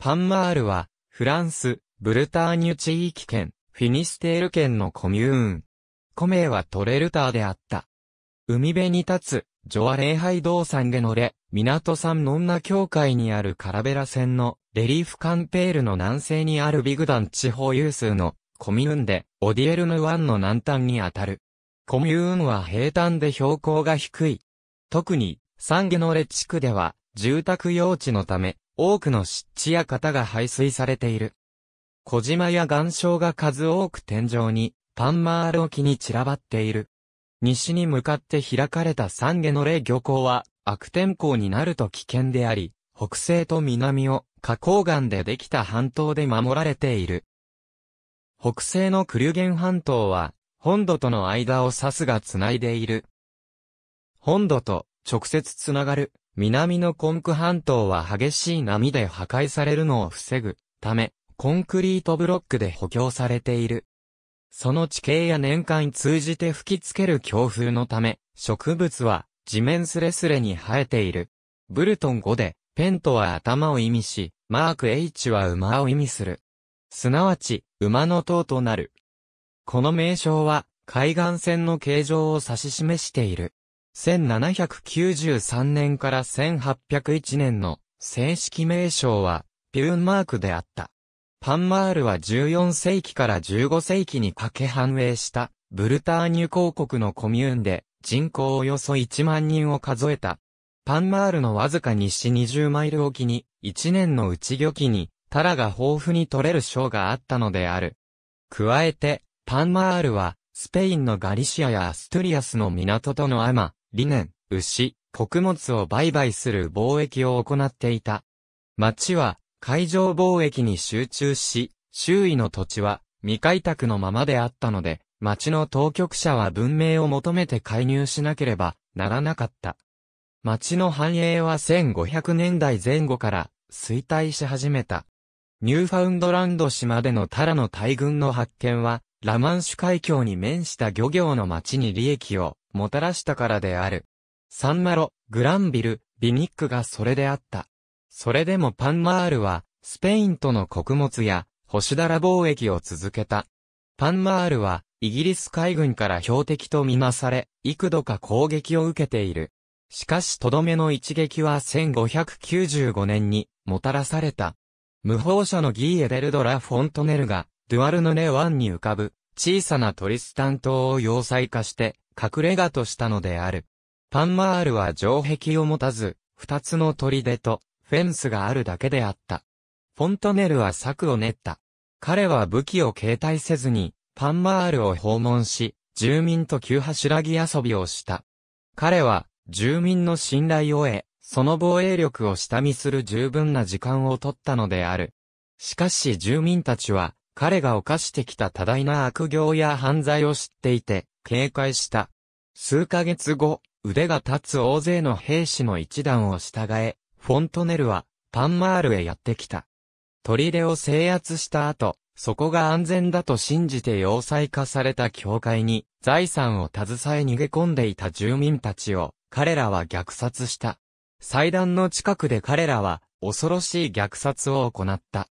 パンマールは、フランス、ブルターニュ地域圏、フィニステール圏のコミューン。コメはトレルターであった。海辺に立つ、ジョア礼拝堂山ゲノレ、港山ノンナ教会にあるカラベラ線のレリーフカンペールの南西にあるビグダン地方有数のコミューンで、オディエルヌ湾の南端にあたる。コミューンは平坦で標高が低い。特に、サンゲノレ地区では、住宅用地のため、多くの湿地や型が排水されている。小島や岩礁が数多く天井に、パンマール沖に散らばっている。西に向かって開かれた三下の霊漁港は、悪天候になると危険であり、北西と南を花崗岩でできた半島で守られている。北西のクリュゲン半島は、本土との間をサスが繋いでいる。本土と直接つながる南のコンク半島は激しい波で破壊されるのを防ぐため、コンクリートブロックで補強されている。その地形や年間通じて吹きつける強風のため、植物は地面すれすれに生えている。ブルトン語で、ペントは頭を意味し、マーク H は馬を意味する。すなわち、馬の塔となる。この名称は、海岸線の形状を指し示している。1793年から1801年の正式名称はピューンマークであった。パンマールは14世紀から15世紀にかけ繁栄したブルターニュ公国のコミューンで人口およそ1万人を数えた。パンマールのわずか西20マイル沖に1年の内漁期にタラが豊富に取れる賞があったのである。加えて、パンマールは、スペインのガリシアやアストゥリアスの港とのアマ、理念、牛、穀物を売買する貿易を行っていた。町は海上貿易に集中し、周囲の土地は未開拓のままであったので、町の当局者は文明を求めて介入しなければならなかった。町の繁栄は1500年代前後から衰退し始めた。ニューファウンドランド島でのタラの大群の発見は、ラマンシュ海峡に面した漁業の町に利益をもたらしたからである。サンマロ、グランビル、ビニックがそれであった。それでもパンマールは、スペインとの穀物や、星だら貿易を続けた。パンマールは、イギリス海軍から標的とみなされ、幾度か攻撃を受けている。しかしとどめの一撃は1595年に、もたらされた。無法者のギーエデルドラ・フォントネルが、ドゥアルヌネ湾に浮かぶ、小さなトリスタン島を要塞化して、隠れ家としたのである。パンマールは城壁を持たず、二つの砦と、フェンスがあるだけであった。フォントネルは策を練った。彼は武器を携帯せずに、パンマールを訪問し、住民と急柱木遊びをした。彼は、住民の信頼を得、その防衛力を下見する十分な時間を取ったのである。しかし住民たちは、彼が犯してきた多大な悪行や犯罪を知っていて、警戒した。数ヶ月後、腕が立つ大勢の兵士の一団を従え、フォントネルは、パンマールへやってきた。砦を制圧した後、そこが安全だと信じて要塞化された教会に、財産を携え逃げ込んでいた住民たちを、彼らは虐殺した。祭壇の近くで彼らは、恐ろしい虐殺を行った。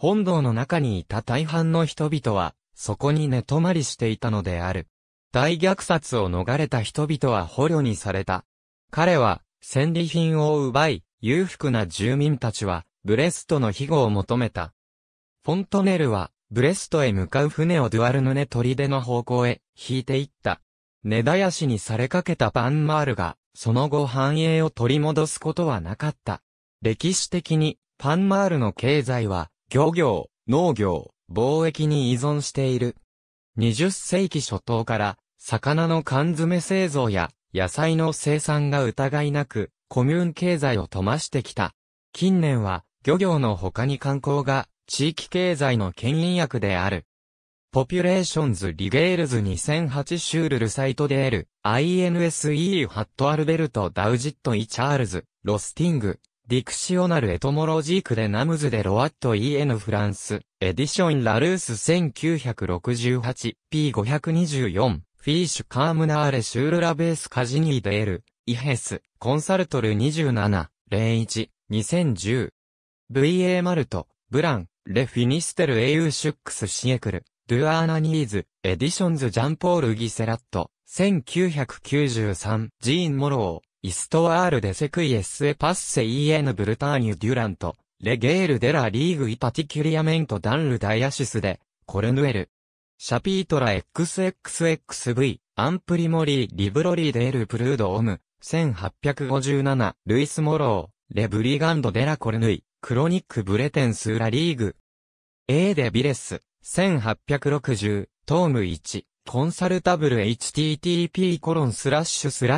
本堂の中にいた大半の人々は、そこに寝泊まりしていたのである。大虐殺を逃れた人々は捕虜にされた。彼は、戦利品を奪い、裕福な住民たちは、ブレストの庇護を求めた。フォントネルは、ブレストへ向かう船をドゥアルヌネ砦の方向へ、引いていった。根絶やしにされかけたパンマールが、その後繁栄を取り戻すことはなかった。歴史的に、パンマールの経済は、漁業、農業、貿易に依存している。20世紀初頭から、魚の缶詰製造や野菜の生産が疑いなく、コミューン経済を飛ましてきた。近年は、漁業の他に観光が、地域経済の牽引役である。ポピュレーションズ・リゲールズ2008シュールルサイトである、INSE ハット・アルベルト・ダウジット・イ・チャールズ、ロスティング、ディクシオナルエトモロジークでナムズでロワット EN フランス、エディションラルース 1968P524、フィーシュカームナーレシュールラベースカジニーデール、イヘス、コンサルトル27、01、2010。VA マルト、ブラン、レフィニステル au シュックスシエクル、ドゥアーナニーズ、エディションズジャンポール・ギセラット、1993、ジーン・モロー、イストワールデセクイエスエパッセイエヌブルターニュデュラント、レゲールデラリーグイパティキュリアメントダンルダイアシスで、コルヌエル。シャピートラ XXXV、アンプリモリー・リブロリーデール・プルード・オム、1857、ルイス・モロー、レブリガンド・デラ・コルヌイ、クロニック・ブレテンス・ラ・リーグ。A デ・ビレス、1860、トーム1。コンサルタブル http://galwelICA.bnf.fr コロンススララッッシシュュスラ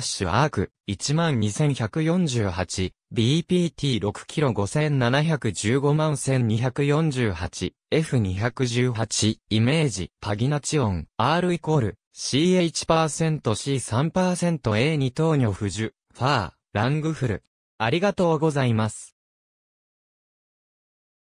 ッシュアーク1 2 1 4 8 b p t 6 k g 5 7 1 5 1 2 4 8 f 2 1 8イメージパギナチオン R イコール CH%C3%A2 糖尿不樹ファーラングフルありがとうございます。